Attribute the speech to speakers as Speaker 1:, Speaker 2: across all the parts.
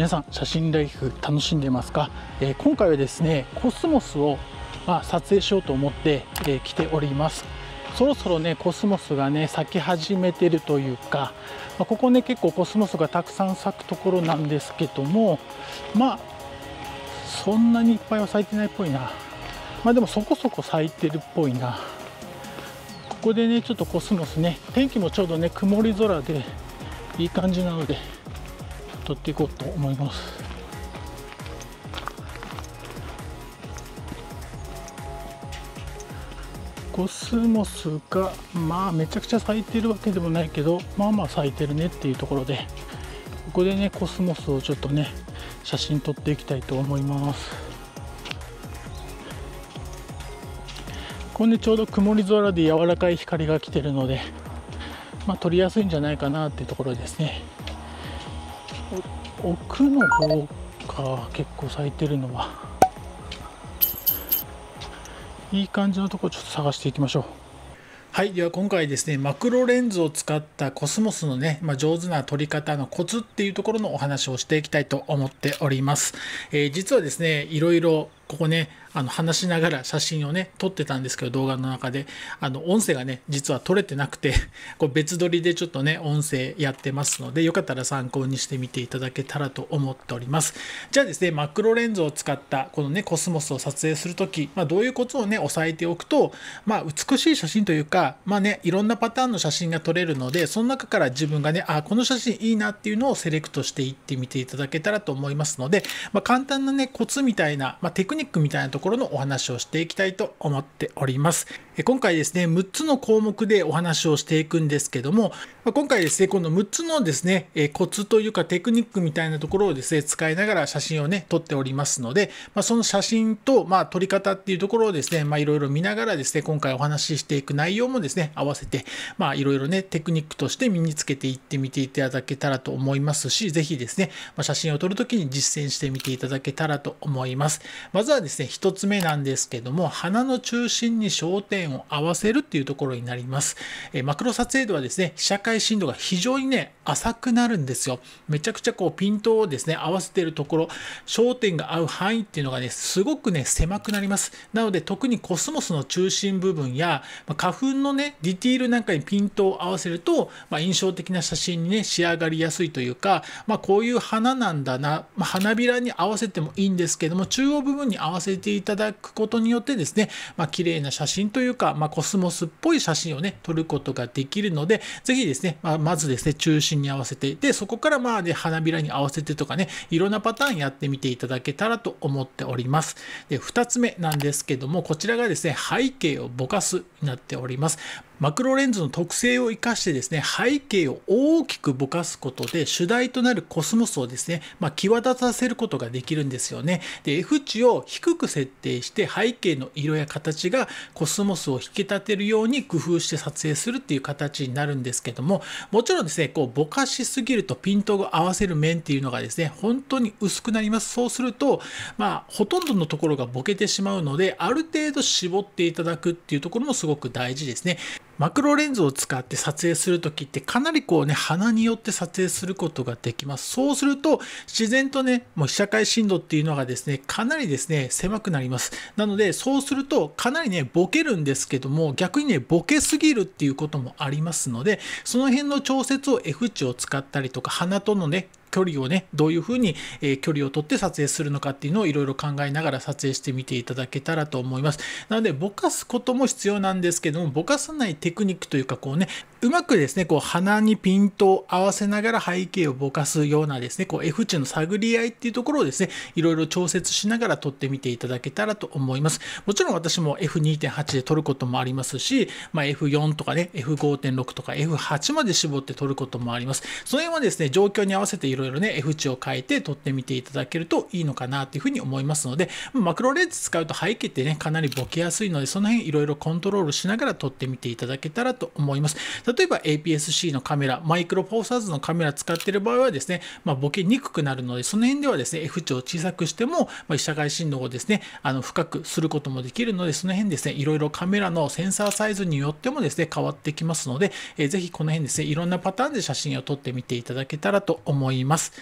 Speaker 1: 皆さん写真ライフ楽しんでますか、えー、今回はですねコスモスを、まあ、撮影しようと思って、えー、来ておりますそろそろねコスモスがね咲き始めてるというか、まあ、ここね結構コスモスがたくさん咲くところなんですけどもまあそんなにいっぱいは咲いてないっぽいなまあでもそこそこ咲いてるっぽいなここでねちょっとコスモスね天気もちょうどね曇り空でいい感じなので取っていこうと思いますコスモスがまあめちゃくちゃ咲いてるわけでもないけどまあまあ咲いてるねっていうところでここでねコスモスをちょっとね写真撮っていきたいと思いますここねちょうど曇り空で柔らかい光が来てるのでまあ、撮りやすいんじゃないかなっていうところですね奥の方か結構咲いてるのはいい感じのとこちょっと探していきましょうはいでは今回ですねマクロレンズを使ったコスモスのね、まあ、上手な撮り方のコツっていうところのお話をしていきたいと思っております、えー、実はですねいろいろここね、あの話しながら写真をね、撮ってたんですけど、動画の中で、あの、音声がね、実は撮れてなくて、こう別撮りでちょっとね、音声やってますので、よかったら参考にしてみていただけたらと思っております。じゃあですね、マクロレンズを使った、このね、コスモスを撮影するとき、まあ、どういうコツをね、押さえておくと、まあ、美しい写真というか、まあね、いろんなパターンの写真が撮れるので、その中から自分がね、あ、この写真いいなっていうのをセレクトしていってみていただけたらと思いますので、まあ、簡単なね、コツみたいな、まあ、テクニックニックみたいなところのお話をしていきたいと思っております。今回ですね、6つの項目でお話をしていくんですけども、今回ですね、この6つのですね、コツというかテクニックみたいなところをですね、使いながら写真をね、撮っておりますので、まその写真と、まあ、撮り方っていうところをですね、まあ、いろいろ見ながらですね、今回お話ししていく内容もですね、合わせて、まあ、いろいろね、テクニックとして身につけていってみていただけたらと思いますし、ぜひですね、ま写真を撮るときに実践してみていただけたらと思います。まずずはですね、1つ目なんですけども、花の中心に焦点を合わせるっていうところになります。えマクロ撮影度はですね、被写界深度が非常にね、浅くなるんですよ。めちゃくちゃこう、ピントをですね、合わせてるところ、焦点が合う範囲っていうのがね、すごくね、狭くなります。なので、特にコスモスの中心部分や、ま花粉のね、ディティールなんかにピントを合わせると、まあ、印象的な写真にね、仕上がりやすいというか、まあ、こういう花なんだな、まあ、花びらに合わせてもいいんですけども、中央部分に合わせていただくことによってですね、まあ、綺麗な写真というか、まあ、コスモスっぽい写真をね、撮ることができるので、ぜひですね、まあ、まずですね、中心に合わせて、で、そこからまあね、花びらに合わせてとかね、いろんなパターンやってみていただけたらと思っております。で、2つ目なんですけども、こちらがですね、背景をぼかすになっております。マクロレンズの特性を生かしてですね、背景を大きくぼかすことで主題となるコスモスをですね、まあ、際立たせることができるんですよね。で、F 値を低く設定して背景の色や形がコスモスを引き立てるように工夫して撮影するっていう形になるんですけども、もちろんですね、こうぼかしすぎるとピントを合わせる面っていうのがですね、本当に薄くなります。そうすると、まあ、ほとんどのところがぼけてしまうので、ある程度絞っていただくっていうところもすごく大事ですね。マクロレンズを使って撮影する時ってかなりこうね、鼻によって撮影することができます。そうすると、自然とね、もう被写界深度っていうのがですね、かなりですね、狭くなります。なので、そうすると、かなりね、ボケるんですけども、逆にね、ボケすぎるっていうこともありますので、その辺の調節を F 値を使ったりとか、鼻とのね、距離をねどういうふうに、え距離をとって撮影するのかっていうのをいろいろ考えながら撮影してみていただけたらと思いますなのでぼかすことも必要なんですけどもぼかさないテクニックというかこうねうまくですねこう鼻にピントを合わせながら背景をぼかすようなですねこう F 値の探り合いっていうところをですねいろいろ調節しながら撮ってみていただけたらと思いますもちろん私も F2.8 で撮ることもありますし、まあ、F4 とかね F5.6 とか F8 まで絞って撮ることもありますその辺はですね状況に合わせていろろいろね、F 値を変えて撮ってみていただけるといいのかなというふうに思いますので、マクロレンズ使うと背景ってね、かなりボケやすいので、その辺いろいろコントロールしながら撮ってみていただけたらと思います。例えば APS-C のカメラ、マイクロフォーサーズのカメラ使ってる場合はですね、まあ、ボケにくくなるので、その辺ではですね、F 値を小さくしても、まあ、被写界振動をですね、あの深くすることもできるので、その辺ですね、いろいろカメラのセンサーサイズによってもですね、変わってきますので、えー、ぜひこの辺ですね、いろんなパターンで写真を撮ってみていただけたらと思います。ます。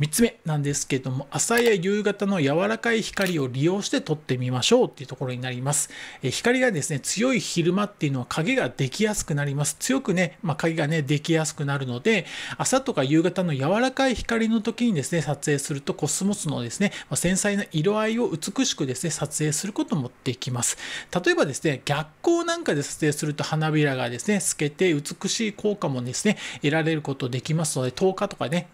Speaker 1: 3つ目なんですけども朝や夕方の柔らかい光を利用して撮ってみましょうっていうところになりますえ光がですね強い昼間っていうのは影ができやすくなります強くね、まあ、影がねできやすくなるので朝とか夕方の柔らかい光の時にですね撮影するとコスモスのですね、まあ、繊細な色合いを美しくですね撮影することもできます例えばですね逆光なんかで撮影すると花びらがですね透けて美しい効果もですね得られることできますので10日とかね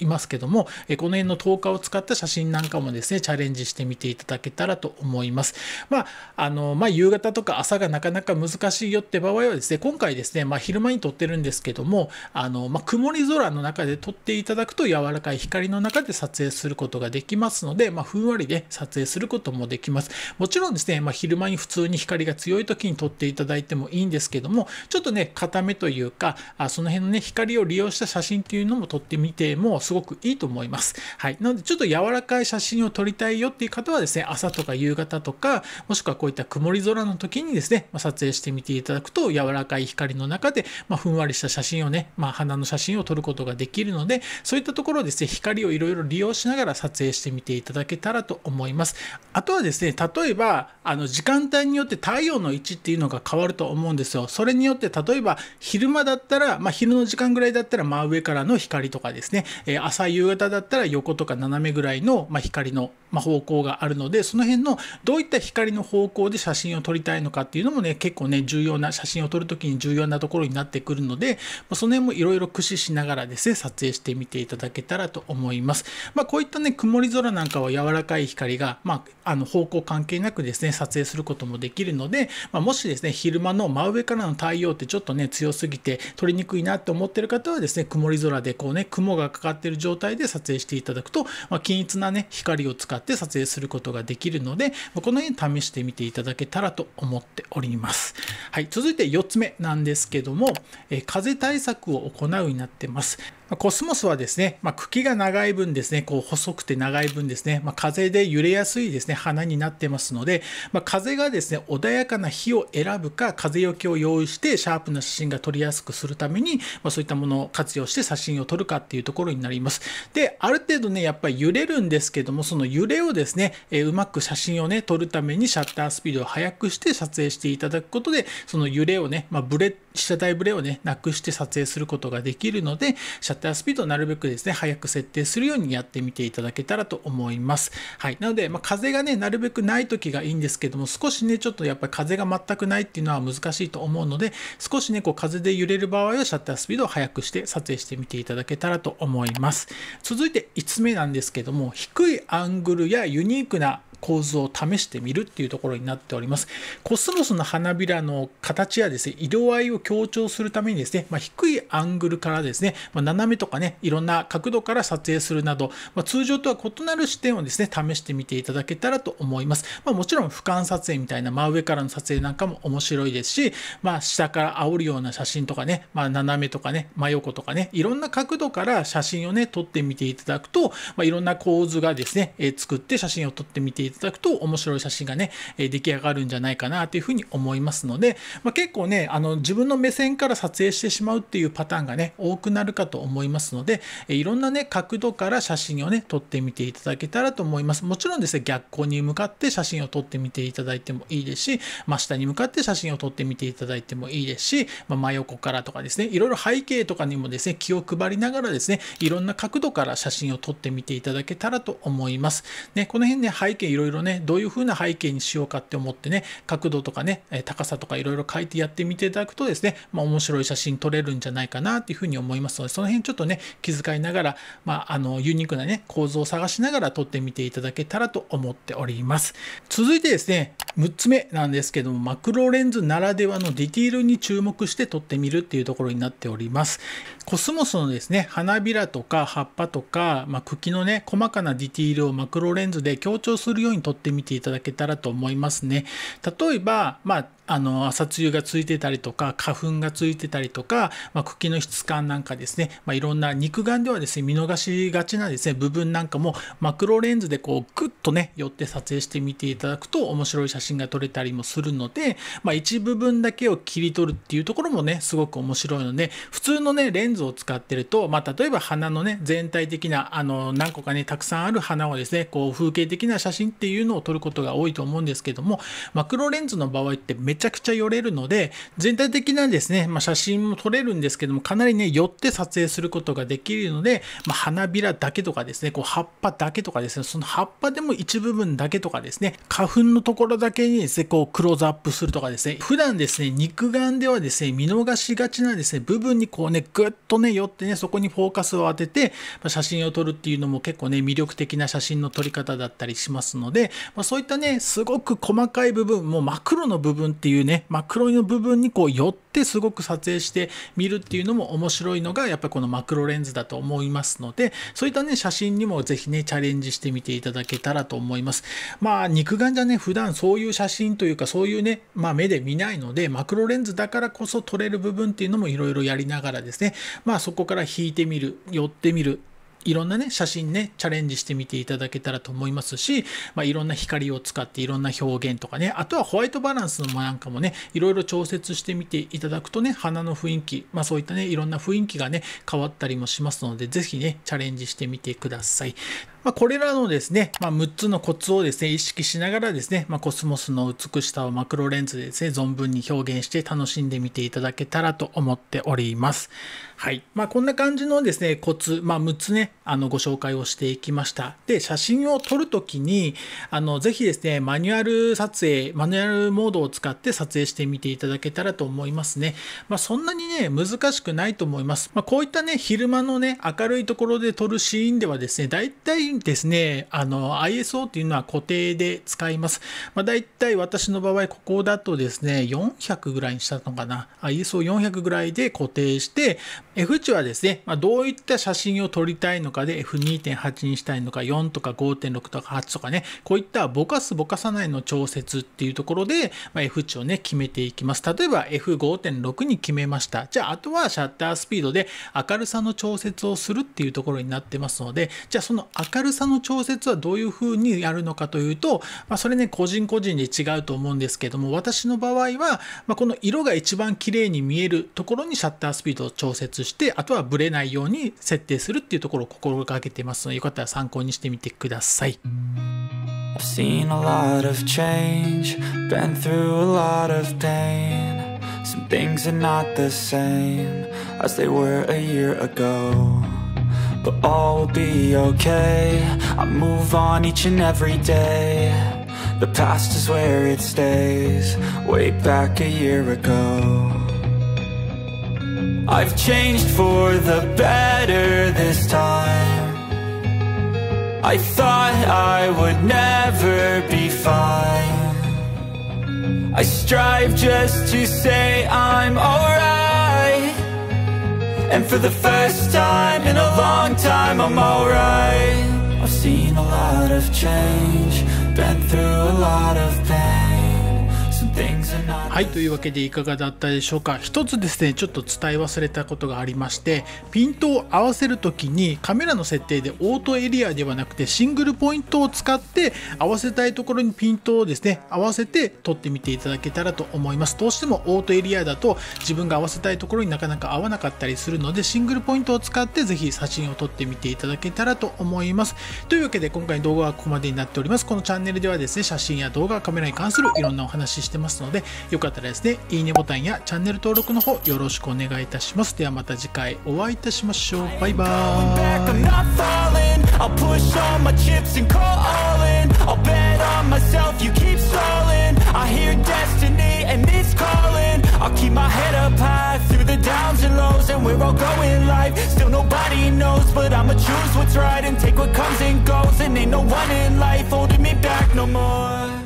Speaker 1: いますけども、えこの辺の10日を使った写真なんかもですね、チャレンジしてみていただけたらと思います。まあ、あの、まあ、夕方とか朝がなかなか難しいよって場合はですね、今回ですね、まあ、昼間に撮ってるんですけども、あの、まあ、曇り空の中で撮っていただくと柔らかい光の中で撮影することができますので、まあ、ふんわりで、撮影することもできます。もちろんですね、まあ、昼間に普通に光が強い時に撮っていただいてもいいんですけども、ちょっとね、固めというか、あその辺のね、光を利用した写真っていうのも撮ってみても、すごくいいと思います。はい。なので、ちょっと柔らかい写真を撮りたいよっていう方はですね、朝とか夕方とか、もしくはこういった曇り空の時にですね、ま撮影してみていただくと、柔らかい光の中で、まあ、ふんわりした写真をね、まあ、花の写真を撮ることができるので、そういったところをですね、光をいろいろ利用しながら撮影してみていただけたらと思います。あとはですね、例えば、あの、時間帯によって太陽の位置っていうのが変わると思うんですよ。それによって、例えば、昼間だったら、まあ、昼の時間ぐらいだったら真上からの光とかですね、え朝夕方だったら横とか斜めぐらいの、ま光の、ま方向があるのでその辺のどういった光の方向で写真を撮りたいのかっていうのもね結構ね重要な写真を撮る時に重要なところになってくるので、まその辺もいろいろ駆使しながらですね撮影してみていただけたらと思います。まあ、こういったね曇り空なんかは柔らかい光が、まあ、あの方向関係なくですね撮影することもできるので、まあ、もしですね昼間の真上からの太陽ってちょっとね強すぎて撮りにくいなって思ってる方はですね曇り空でこうね雲がかかってっる状態で撮影していただくと、まあ、均一なね光を使って撮影することができるので、まあ、この辺試してみていただけたらと思っております。はい、続いて4つ目なんですけども、え風対策を行うになってます。まコスモスはですね、まあ、茎が長い分ですね、こう細くて長い分ですね、まあ、風で揺れやすいですね、花になってますので、まあ、風がですね、穏やかな日を選ぶか、風よけを用意して、シャープな写真が撮りやすくするために、まそういったものを活用して写真を撮るかっていうところになります。で、ある程度ね、やっぱり揺れるんですけども、その揺れをですね、えうまく写真をね、撮るためにシャッタースピードを速くして撮影していただくことで、その揺れをね、まあ、ブレッ写体ブレをね、なくして撮影することができるので、シャッタースピードをなるべくですね、早く設定するようにやってみていただけたらと思います。はい。なので、まあ、風がね、なるべくない時がいいんですけども、少しね、ちょっとやっぱり風が全くないっていうのは難しいと思うので、少しね、こう風で揺れる場合はシャッタースピードを速くして撮影してみていただけたらと思います。続いて5つ目なんですけども、低いアングルやユニークな構図を試してみるっていうところになっております。コスモスの花びらの形やですね、色合いを強調するためにですね、まあ、低いアングルからですね、まあ、斜めとかね、いろんな角度から撮影するなど、まあ、通常とは異なる視点をですね、試してみていただけたらと思います。まもちろん俯瞰撮影みたいな真上からの撮影なんかも面白いですし、ま下から煽るような写真とかね、ま斜めとかね、真横とかね、いろんな角度から写真をね、撮ってみていただくと、まいろんな構図がですね、えー、作って写真を撮ってみていただくいただくと面白い写真がね、え出来上がるんじゃないかなというふうに思いますので、まあ、結構ねあの自分の目線から撮影してしまうっていうパターンがね多くなるかと思いますので、えいろんなね角度から写真をね撮ってみていただけたらと思いますもちろんですね逆光に向かって写真を撮ってみていただいてもいいですし真下に向かって写真を撮ってみていただいてもいいですし、まあ、真横からとかですねいろいろ背景とかにもですね気を配りながらですねいろんな角度から写真を撮ってみていただけたらと思います。ね、この辺ね背景ろいろねどういう風な背景にしようかって思ってね角度とかね高さとかいろいろ変えてやってみていただくとですね、まあ、面白い写真撮れるんじゃないかなっていう風に思いますのでその辺ちょっとね気遣いながら、まあ、あのユニークなね構造を探しながら撮ってみていただけたらと思っております続いてですね6つ目なんですけどもマクロレンズならではのディティールに注目して撮ってみるっていうところになっておりますコスモスのですね花びらとか葉っぱとか、まあ、茎のね細かなディティールをマクロレンズで強調するよように取ってみていただけたらと思いますね。例えば、まあ、あの朝露がついてたりとか花粉がついてたりとか、まあ、茎の質感なんかですね、まあ、いろんな肉眼ではですね見逃しがちなですね部分なんかもマクロレンズでこうグッとね寄って撮影してみていただくと面白い写真が撮れたりもするので、まあ、一部分だけを切り取るっていうところもねすごく面白いので普通のねレンズを使ってると、まあ、例えば花のね全体的なあの何個かねたくさんある花をですねこう風景的な写真っていうのを撮ることが多いと思うんですけどもマクロレンズの場合ってめちゃくちゃ寄れるので、全体的なですね、まあ、写真も撮れるんですけども、かなりね、寄って撮影することができるので、まあ、花びらだけとかですね、こう葉っぱだけとかですね、その葉っぱでも一部分だけとかですね、花粉のところだけにですね、こうクローズアップするとかですね、普段ですね、肉眼ではですね、見逃しがちなですね、部分にこうね、ぐっとね、寄ってね、そこにフォーカスを当てて、まあ、写真を撮るっていうのも結構ね、魅力的な写真の撮り方だったりしますので、まそういったね、すごく細かい部分、もう真っ黒の部分ってっていうね、マクロの部分にこう寄ってすごく撮影してみるっていうのも面白いのが、やっぱりこのマクロレンズだと思いますので、そういったね、写真にもぜひね、チャレンジしてみていただけたらと思います。まあ、肉眼じゃね、普段そういう写真というか、そういうね、まあ、目で見ないので、マクロレンズだからこそ撮れる部分っていうのもいろいろやりながらですね、まあ、そこから引いてみる、寄ってみる、いろんなね写真ねチャレンジしてみていただけたらと思いますし、まあ、いろんな光を使っていろんな表現とかねあとはホワイトバランスのもなんかもねいろいろ調節してみていただくとね花の雰囲気、まあ、そういったねいろんな雰囲気がね変わったりもしますので是非ねチャレンジしてみてください。まあ、これらのですね、まあ、6つのコツをですね、意識しながらですね、まあ、コスモスの美しさをマクロレンズでですね、存分に表現して楽しんでみていただけたらと思っております。はい。まあ、こんな感じのですね、コツ、まあ、6つね、あの、ご紹介をしていきました。で、写真を撮るときに、あの、ぜひですね、マニュアル撮影、マニュアルモードを使って撮影してみていただけたらと思いますね。まあ、そんなにね、難しくないと思います。まあ、こういったね、昼間のね、明るいところで撮るシーンではですね、大ですね、あの、ISO っていうのは固定で使います。まあ、大体私の場合、ここだとですね、400ぐらいにしたのかな。ISO400 ぐらいで固定して、F 値はですね、まあ、どういった写真を撮りたいのかで F2.8 にしたいのか、4とか5.6とか8とかね、こういったぼかすぼかさないの調節っていうところで、まあ、F 値をね、決めていきます。例えば F5.6 に決めました。じゃあ、あとはシャッタースピードで明るさの調節をするっていうところになってますので、じゃあその明明るさの調節はどういうふうにやるのかというと、まあ、それね個人個人で違うと思うんですけども私の場合は、まあ、この色が一番綺麗に見えるところにシャッタースピードを調節してあとはブレないように設定するっていうところを心がけてますのでよかったら参考にしてみてください。I've seen a lot of change, been through a lot of pain. Some things are not the same as they were a year ago. but all will be okay I move on each and every day The past is where it stays Way back a year ago I've changed for the better this time I thought I would never be fine I strive just to say I'm alright and for the first time in a long time I'm alright I've seen a lot of change Been through a lot of pain はいというわけでいかがだったでしょうか一つですねちょっと伝え忘れたことがありましてピントを合わせる時にカメラの設定でオートエリアではなくてシングルポイントを使って合わせたいところにピントをですね合わせて撮ってみていただけたらと思いますどうしてもオートエリアだと自分が合わせたいところになかなか合わなかったりするのでシングルポイントを使ってぜひ写真を撮ってみていただけたらと思いますというわけで今回の動画はここまでになっておりますこのチャンネルではですね写真や動画カメラに関するいろんなお話ししてますますので、よかったらですね、いいねボタンやチャンネル登録の方よろしくお願いいたします。ではまた次回お会いいたしましょう。バイバーイ。I'll keep my head up high through the downs and lows and we're all going life still nobody knows but I'ma choose what's right and take what comes and goes and ain't no one in life holding me back no more